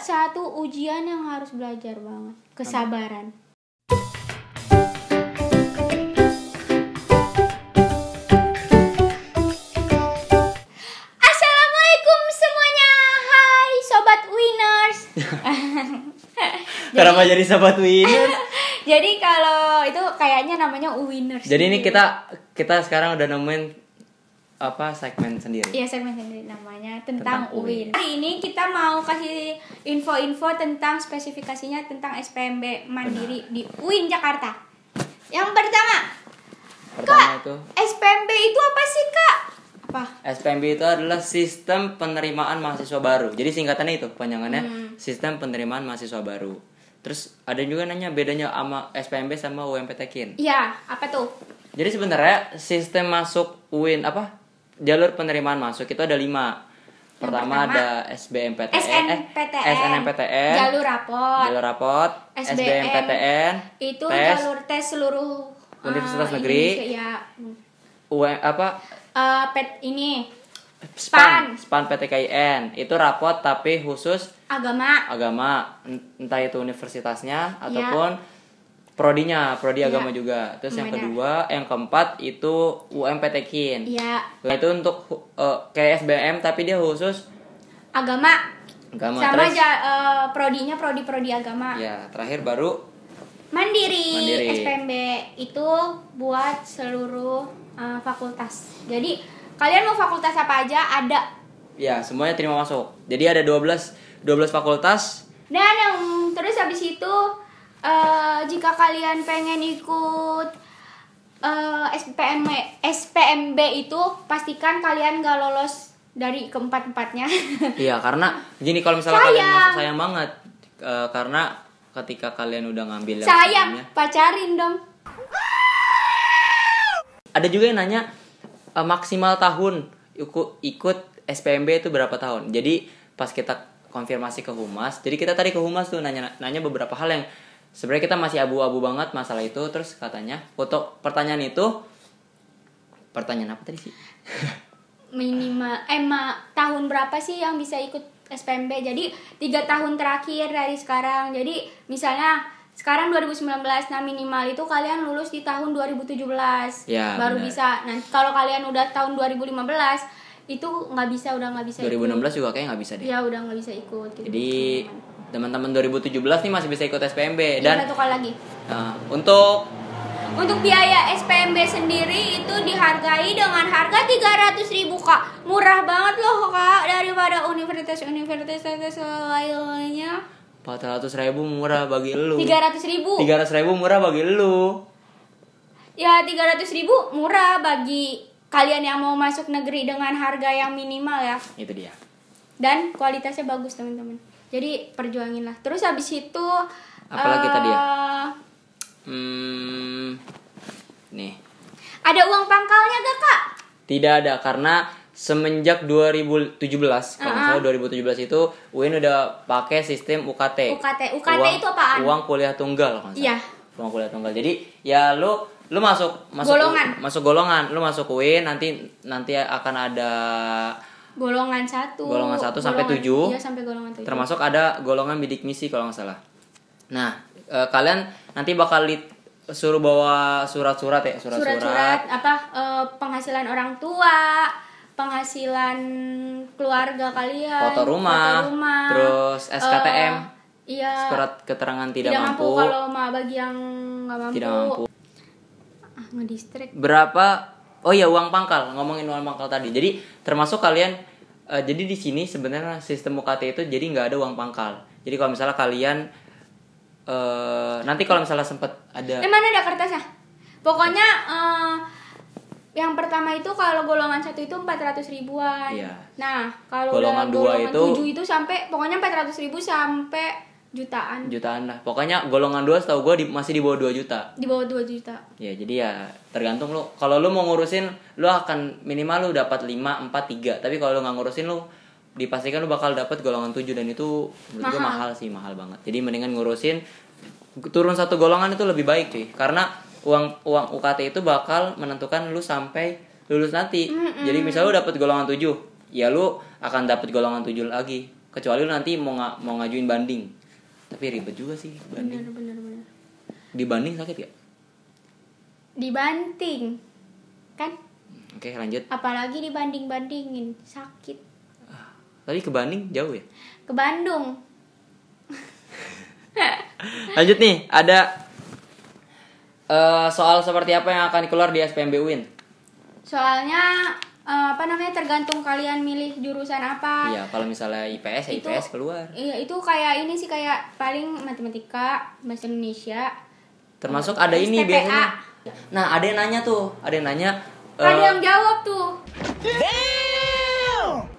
satu ujian yang harus belajar banget kesabaran Assalamualaikum semuanya Hai Sobat Winners jadi, Kenapa jadi Sobat Winners? jadi kalau itu kayaknya namanya Winners Jadi ini kita kita sekarang udah nemuin apa segmen sendiri. Iya, segmen sendiri namanya tentang, tentang UIN. Hari ini kita mau kasih info-info tentang spesifikasinya tentang SPMB Mandiri Benar. di UIN Jakarta. Yang pertama, pertama Kak, itu SPMB itu apa sih, Kak? Apa? SPMB itu adalah sistem penerimaan mahasiswa baru. Jadi singkatannya itu, panjangannya hmm. sistem penerimaan mahasiswa baru. Terus ada juga nanya bedanya sama SPMB sama UMPTKIN. Iya, apa tuh? Jadi sebenarnya sistem masuk UIN apa jalur penerimaan masuk itu ada lima pertama, pertama ada SBMPTN SNPTN, eh, SNMPTN jalur rapot jalur rapot SBMPTN itu tes, jalur tes seluruh universitas eh, negeri ya. E, apa uh, eh, pet ini span span PTKIN itu rapot tapi khusus agama agama entah itu universitasnya ya. ataupun prodinya prodi ya. agama juga terus yang kedua yang keempat itu UMPTKIN ya. nah, itu untuk uh, kayak SBM tapi dia khusus agama agama sama terus, aja uh, prodinya prodi prodi agama ya terakhir baru mandiri, mandiri. SPMB itu buat seluruh uh, fakultas jadi kalian mau fakultas apa aja ada ya semuanya terima masuk jadi ada 12 12 fakultas dan yang terus habis itu Eh, jika kalian pengen ikut uh, eh, SPM SPMB itu pastikan kalian gak lolos dari keempat empatnya. iya karena gini kalau misalnya sayang. kalian masuk sayang banget uh, karena ketika kalian udah ngambil yang sayang pacarin dong. Ada juga yang nanya uh, maksimal tahun ikut ikut SPMB itu berapa tahun? Jadi pas kita konfirmasi ke humas, jadi kita tadi ke humas tuh nanya nanya beberapa hal yang sebenarnya kita masih abu-abu banget masalah itu terus katanya foto pertanyaan itu pertanyaan apa tadi sih minimal eh tahun berapa sih yang bisa ikut SPMB jadi tiga tahun terakhir dari sekarang jadi misalnya sekarang 2019 nah minimal itu kalian lulus di tahun 2017 ya, baru bener. bisa nanti kalau kalian udah tahun 2015 itu nggak bisa udah nggak bisa 2016 ikut. juga kayaknya nggak bisa deh ya udah nggak bisa ikut gitu. jadi teman-teman 2017 nih masih bisa ikut SPMB iya, dan satu kali lagi. Uh, untuk untuk biaya SPMB sendiri itu dihargai dengan harga 300 ribu kak Murah banget loh kak daripada universitas-universitas lainnya 400 ribu murah bagi lu 300 ribu 300 ribu murah bagi lu Ya 300 ribu murah bagi kalian yang mau masuk negeri dengan harga yang minimal ya Itu dia Dan kualitasnya bagus teman-teman jadi perjuangin lah terus habis itu apalagi uh, tadi ya eh, hmm, nih ada uang pangkalnya gak kak tidak ada karena semenjak 2017 uh -huh. misalnya 2017 itu UIN udah pakai sistem UKT. UKT UKT uang, itu apaan? Uang kuliah tunggal kalau Iya. Uang kuliah tunggal. Jadi ya lu lu masuk masuk golongan. masuk golongan, lu masuk UIN nanti nanti akan ada golongan satu golongan satu sampai tujuh iya, sampai golongan tujuh termasuk ada golongan bidik misi kalau nggak salah nah e, kalian nanti bakal lit suruh bawa surat-surat ya surat-surat apa e, penghasilan orang tua penghasilan keluarga kalian foto rumah, foto rumah terus e, SKTM uh, iya surat keterangan tidak, iya, tidak mampu, mampu kalau bagi yang nggak mampu tidak mampu ah, berapa oh ya uang pangkal ngomongin uang pangkal tadi jadi termasuk kalian uh, jadi di sini sebenarnya sistem UKT itu jadi nggak ada uang pangkal jadi kalau misalnya kalian uh, nanti kalau misalnya sempat ada eh mana ada kertasnya pokoknya uh, yang pertama itu kalau golongan satu itu empat ratus ribuan iya. nah kalau golongan, dua itu tujuh itu sampai pokoknya empat ratus ribu sampai jutaan jutaan lah pokoknya golongan dua setahu gue di, masih di bawah dua juta di bawah dua juta ya jadi ya tergantung lo kalau lo mau ngurusin lo akan minimal lo dapat lima empat tiga tapi kalau lo nggak ngurusin lo dipastikan lo bakal dapat golongan tujuh dan itu menurut mahal. gue mahal sih mahal banget jadi mendingan ngurusin turun satu golongan itu lebih baik cuy karena uang uang UKT itu bakal menentukan lo sampai lulus nanti mm -mm. jadi misal lo dapat golongan tujuh ya lo akan dapat golongan tujuh lagi kecuali lu nanti mau nga, mau ngajuin banding tapi ribet juga sih banding bener, bener, bener. dibanding sakit ya dibanting kan oke lanjut apalagi dibanding bandingin sakit ah, tadi ke banding jauh ya ke Bandung lanjut nih ada uh, soal seperti apa yang akan keluar di SPMB Win soalnya uh, apa namanya tergantung kalian milih jurusan apa. Iya, kalau misalnya IPS ya itu, IPS keluar. Iya, itu kayak ini sih kayak paling matematika, bahasa Indonesia. Termasuk ada ini TPA. biasanya. Nah, ada yang nanya tuh, ada yang nanya uh, yang jawab tuh.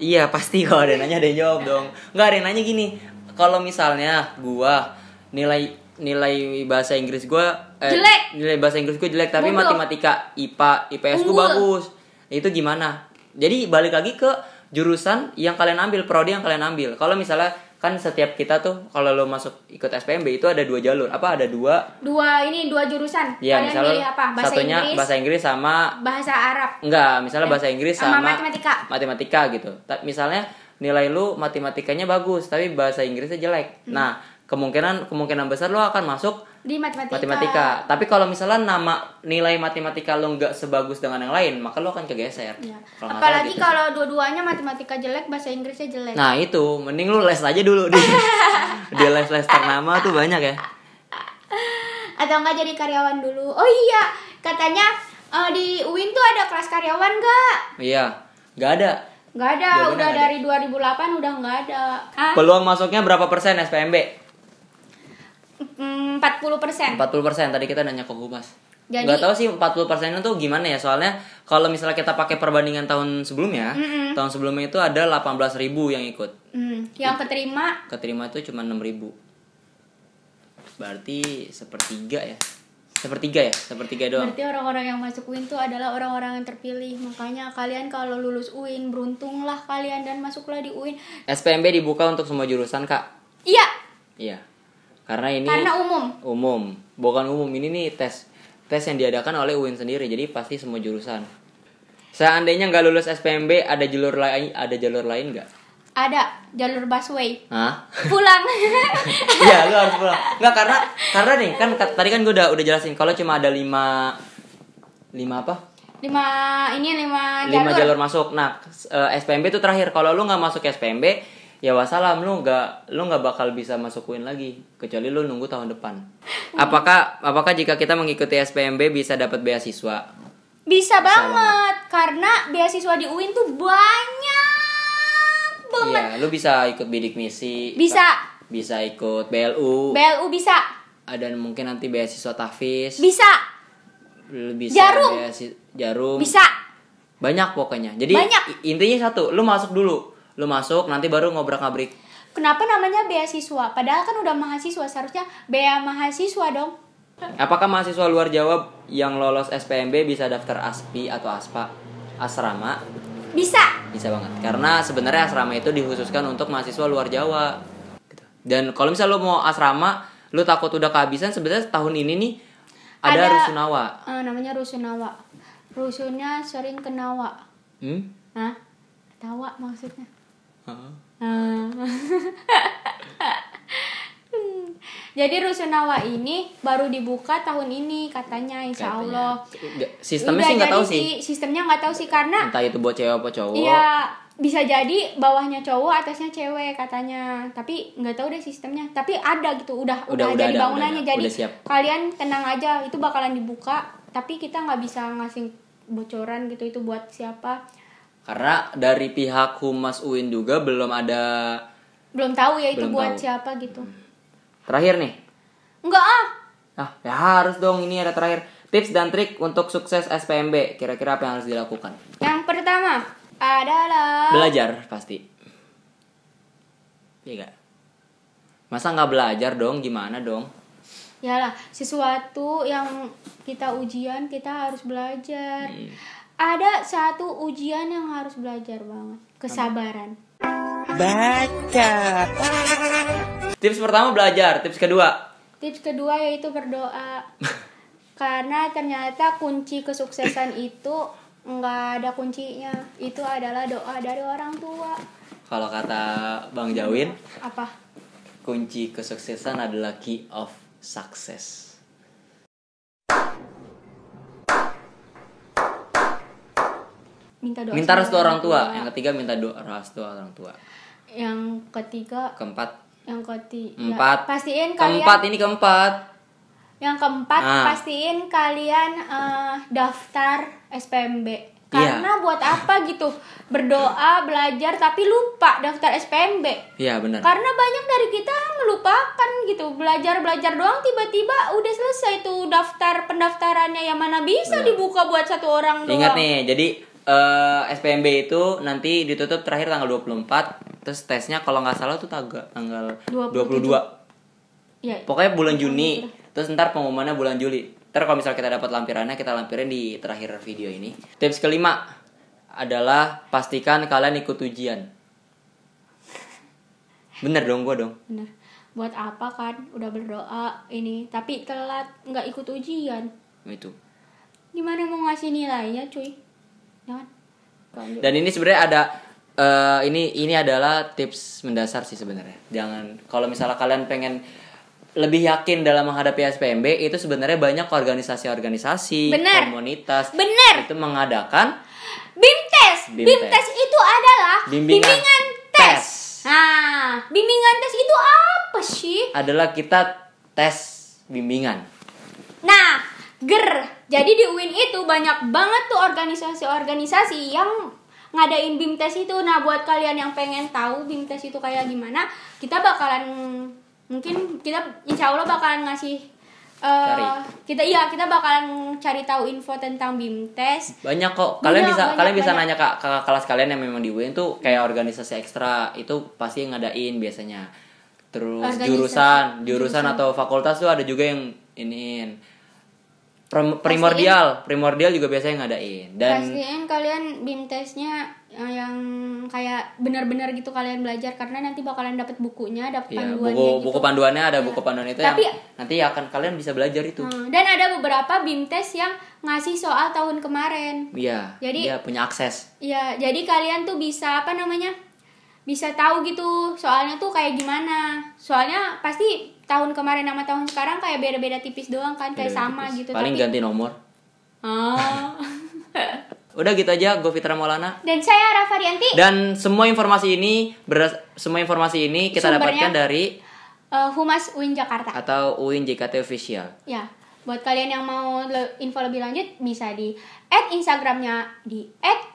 Iya, pasti kalau ada yang nanya ada yang jawab dong. nggak ada yang nanya gini. Kalau misalnya gua nilai nilai bahasa Inggris gua eh, jelek. Nilai bahasa Inggris gua jelek, tapi matematika IPA, IPS gua bagus itu gimana jadi balik lagi ke jurusan yang kalian ambil prodi yang kalian ambil kalau misalnya kan setiap kita tuh kalau lo masuk ikut SPMB itu ada dua jalur apa ada dua dua ini dua jurusan ya, kalian misalnya pilih apa bahasa satunya Inggris, bahasa Inggris sama bahasa Arab enggak misalnya eh, bahasa Inggris sama, sama matematika matematika gitu misalnya nilai lu matematikanya bagus tapi bahasa Inggrisnya jelek hmm. nah kemungkinan kemungkinan besar lo akan masuk di matematika. matematika. Tapi kalau misalnya nama nilai matematika lo nggak sebagus dengan yang lain, maka lo akan kegeser. Ya. Apalagi gitu kalau dua-duanya matematika jelek, bahasa Inggrisnya jelek. Nah itu, mending lo les aja dulu di di les les ternama tuh banyak ya. Atau nggak jadi karyawan dulu? Oh iya, katanya uh, di UIN tuh ada kelas karyawan nggak? Iya, nggak ada. Nggak ada, Jawabannya udah dari ada. 2008 udah nggak ada. Hah? Peluang masuknya berapa persen SPMB? 40%. 40% tadi kita nanya ke Humas. Jadi, Gak tau sih 40 persen itu gimana ya soalnya kalau misalnya kita pakai perbandingan tahun sebelumnya, mm -hmm. tahun sebelumnya itu ada 18 ribu yang ikut. Mm, yang keterima? Keterima itu cuma 6 ribu. Berarti sepertiga ya? Sepertiga ya? Sepertiga doang. Berarti orang-orang yang masuk UIN itu adalah orang-orang yang terpilih. Makanya kalian kalau lulus UIN beruntunglah kalian dan masuklah di UIN. SPMB dibuka untuk semua jurusan kak? Iya. Iya. Karena ini Karena umum. Umum. Bukan umum ini nih tes tes yang diadakan oleh UIN sendiri. Jadi pasti semua jurusan. Seandainya nggak lulus SPMB, ada jalur lain ada jalur lain nggak? Ada jalur busway. Hah? Pulang. Iya, lu harus pulang. Nggak karena karena nih kan tadi kan gue udah udah jelasin kalau cuma ada lima lima apa? lima ini lima jalur. lima jalur masuk. Nah, SPMB eh, itu terakhir. Kalau lu nggak masuk SPMB, ya wassalam lu nggak lu nggak bakal bisa masuk lagi kecuali lu nunggu tahun depan apakah apakah jika kita mengikuti SPMB bisa dapat beasiswa bisa, bisa banget. banget karena beasiswa di UIN tuh banyak banget iya lu bisa ikut bidik misi bisa bisa ikut BLU BLU bisa ada mungkin nanti beasiswa tafis bisa lu bisa jarum beasiswa, jarum bisa banyak pokoknya jadi banyak. intinya satu lu masuk dulu lu masuk nanti baru ngobrak-ngabrik kenapa namanya beasiswa padahal kan udah mahasiswa seharusnya bea mahasiswa dong apakah mahasiswa luar Jawa yang lolos SPMB bisa daftar ASPI atau ASPA asrama bisa bisa banget karena sebenarnya asrama itu dikhususkan untuk mahasiswa luar Jawa gitu. dan kalau misalnya lu mau asrama lu takut udah kehabisan sebenarnya tahun ini nih ada, ada rusunawa uh, namanya rusunawa rusunnya sering kenawa hmm? Hah? tawa maksudnya Jadi Rusunawa ini baru dibuka tahun ini katanya Insya Allah. Katanya. Sistemnya Udah, sih nggak tahu sih. Sistemnya nggak tahu sih karena. Entah itu buat cewek apa cowok. Iya bisa jadi bawahnya cowok atasnya cewek katanya tapi nggak tahu deh sistemnya tapi ada gitu udah udah, udah, udah jadi ada, bangunannya udah, jadi udah siap. kalian tenang aja itu bakalan dibuka tapi kita nggak bisa ngasih bocoran gitu itu buat siapa karena dari pihak Humas UIN juga belum ada belum tahu ya itu buat tahu. siapa gitu. Hmm. Terakhir nih. Enggak ah. nah, ya harus dong ini ada terakhir. Tips dan trik untuk sukses SPMB. Kira-kira apa yang harus dilakukan? Yang pertama adalah belajar pasti. Iya gak? Masa nggak belajar dong? Gimana dong? Yalah, sesuatu yang kita ujian kita harus belajar. Hmm ada satu ujian yang harus belajar banget kesabaran baca tips pertama belajar tips kedua tips kedua yaitu berdoa karena ternyata kunci kesuksesan itu nggak ada kuncinya itu adalah doa dari orang tua kalau kata bang Jawin apa kunci kesuksesan adalah key of success minta doa minta restu orang tua. tua yang ketiga minta doa restu orang tua yang ketiga keempat yang ketiga ya, empat ya, pastiin kalian keempat ini keempat yang keempat nah. pastiin kalian uh, daftar SPMB iya. karena buat apa gitu berdoa belajar tapi lupa daftar SPMB iya benar karena banyak dari kita melupakan gitu belajar belajar doang tiba-tiba udah selesai tuh daftar pendaftarannya yang mana bisa benar. dibuka buat satu orang doang ingat nih jadi uh, eh, SPMB itu nanti ditutup terakhir tanggal 24 terus tesnya kalau nggak salah tuh tanggal tanggal 22 ya, pokoknya bulan Juni iya. terus ntar pengumumannya bulan Juli ntar kalau misalnya kita dapat lampirannya kita lampirin di terakhir video ini tips kelima adalah pastikan kalian ikut ujian bener dong gue dong bener buat apa kan udah berdoa ini tapi telat nggak ikut ujian itu gimana mau ngasih nilainya cuy jangan dan ini sebenarnya ada uh, ini ini adalah tips mendasar sih sebenarnya jangan kalau misalnya kalian pengen lebih yakin dalam menghadapi SPMB itu sebenarnya banyak organisasi-organisasi, Bener. komunitas Bener. itu mengadakan BIMTES. BIMTES, BIMTES itu adalah bimbingan, bimbingan tes. tes. Nah, bimbingan tes itu apa sih? Adalah kita tes bimbingan. Nah, ger jadi di UIN itu banyak banget tuh organisasi-organisasi yang ngadain BIMTES itu nah buat kalian yang pengen tahu BIMTES itu kayak gimana kita bakalan mungkin kita insya Allah bakalan ngasih Uh, kita iya kita bakalan cari tahu info tentang bimtes banyak kok kalian banyak, bisa banyak, kalian bisa banyak. nanya ke, kakak kelas kalian yang memang di UIN tuh kayak organisasi ekstra itu pasti ngadain biasanya terus jurusan, jurusan jurusan atau fakultas tuh ada juga yang iniin primordial pastiin, primordial juga biasanya ngadain dan pastiin kalian bim tesnya eh, yang kayak benar-benar gitu kalian belajar karena nanti bakalan dapat bukunya dapat iya, panduannya buku, gitu. buku panduannya ada iya. buku panduan itu Tapi, yang nanti akan kalian bisa belajar itu hmm, dan ada beberapa bim tes yang ngasih soal tahun kemarin iya jadi iya, punya akses iya jadi kalian tuh bisa apa namanya bisa tahu gitu soalnya tuh kayak gimana soalnya pasti tahun kemarin sama tahun sekarang kayak beda-beda tipis doang kan kayak beda -beda sama tipis. gitu paling tapi... ganti nomor oh Udah gitu aja, gue Fitra Maulana dan saya Rafa Rianti. Dan semua informasi ini beras, semua informasi ini kita Sumbernya, dapatkan dari uh, Humas UIN Jakarta atau UIN JKT official. Ya. Buat kalian yang mau info lebih lanjut bisa di add Instagramnya di add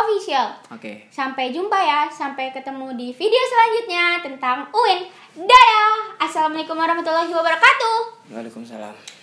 official. Oke. Okay. Sampai jumpa ya, sampai ketemu di video selanjutnya tentang Win Dadah. Assalamualaikum warahmatullahi wabarakatuh. Waalaikumsalam.